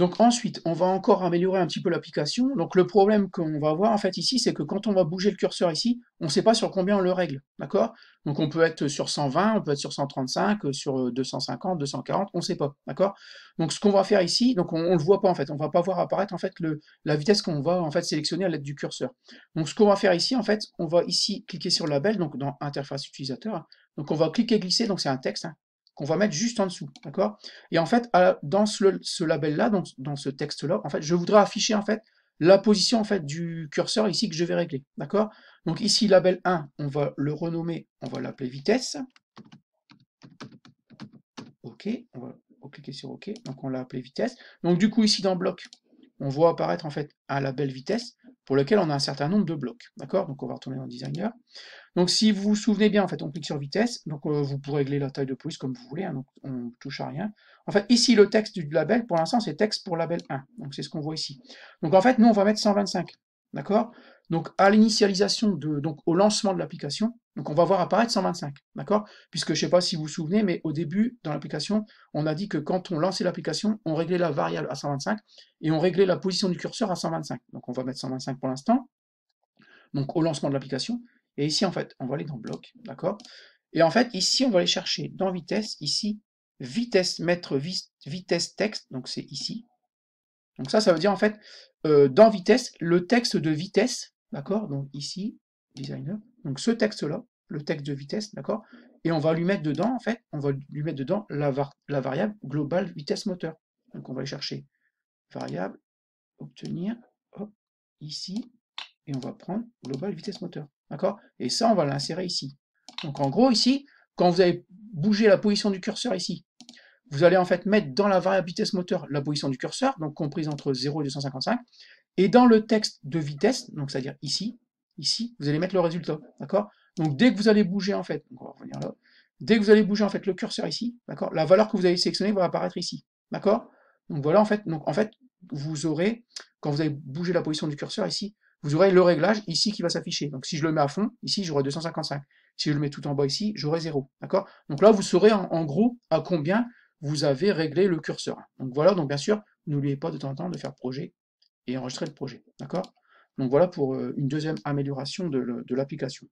Donc ensuite, on va encore améliorer un petit peu l'application. Donc le problème qu'on va avoir en fait ici, c'est que quand on va bouger le curseur ici, on ne sait pas sur combien on le règle, d'accord Donc on peut être sur 120, on peut être sur 135, sur 250, euh, 240, on ne sait pas, d'accord Donc ce qu'on va faire ici, donc on, ne le voit pas en fait, on va pas voir apparaître en fait la vitesse qu'on va en fait sélectionner à l'aide du curseur. Donc ce qu'on va faire ici en fait, on va ici cliquer sur le label, donc dans interface utilisateur. Donc on va cliquer glisser, donc c'est un texte, hein. On va mettre juste en dessous, d'accord Et en fait, dans ce, ce label-là, donc dans ce texte-là, en fait, je voudrais afficher en fait la position en fait du curseur ici que je vais régler, d'accord Donc ici, label 1, on va le renommer, on va l'appeler vitesse. OK, on va cliquer sur OK, donc on l'a appelé vitesse. Donc du coup, ici dans bloc, on voit apparaître en fait un label vitesse pour lequel on a un certain nombre de blocs. D'accord Donc on va retourner dans Designer. Donc si vous vous souvenez bien, en fait, on clique sur vitesse, donc euh, vous pouvez régler la taille de police comme vous voulez, hein, donc on ne touche à rien. En fait, ici, le texte du label, pour l'instant, c'est texte pour label 1, donc c'est ce qu'on voit ici. Donc en fait, nous, on va mettre 125. D'accord Donc, à l'initialisation de, donc au lancement de l'application, donc on va voir apparaître 125, d'accord Puisque je ne sais pas si vous vous souvenez, mais au début, dans l'application, on a dit que quand on lançait l'application, on réglait la variable à 125 et on réglait la position du curseur à 125. Donc on va mettre 125 pour l'instant, donc au lancement de l'application. Et ici, en fait, on va aller dans bloc, d'accord Et en fait, ici, on va aller chercher dans vitesse, ici, vitesse, mettre vitesse texte, donc c'est ici, donc ça, ça veut dire en fait, euh, dans vitesse, le texte de vitesse, d'accord Donc ici, designer, donc ce texte-là, le texte de vitesse, d'accord Et on va lui mettre dedans, en fait, on va lui mettre dedans la, la variable globale vitesse moteur. Donc on va aller chercher variable, obtenir, hop, ici, et on va prendre global vitesse moteur. D'accord Et ça, on va l'insérer ici. Donc en gros, ici, quand vous avez bougé la position du curseur ici, vous allez en fait mettre dans la variable vitesse moteur la position du curseur, donc comprise entre 0 et 255, et dans le texte de vitesse, donc c'est-à-dire ici, ici, vous allez mettre le résultat, d'accord Donc dès que vous allez bouger en fait, on va revenir là, dès que vous allez bouger en fait le curseur ici, d'accord La valeur que vous avez sélectionnée va apparaître ici, d'accord Donc voilà en fait, donc en fait, vous aurez, quand vous allez bouger la position du curseur ici, vous aurez le réglage ici qui va s'afficher. Donc si je le mets à fond, ici j'aurai 255. Si je le mets tout en bas ici, j'aurai 0. D'accord Donc là, vous saurez en, gros à combien vous avez réglé le curseur. Donc voilà, donc bien sûr, n'oubliez pas de temps en temps de faire projet et enregistrer le projet. D'accord Donc voilà pour euh, une deuxième amélioration de l'application.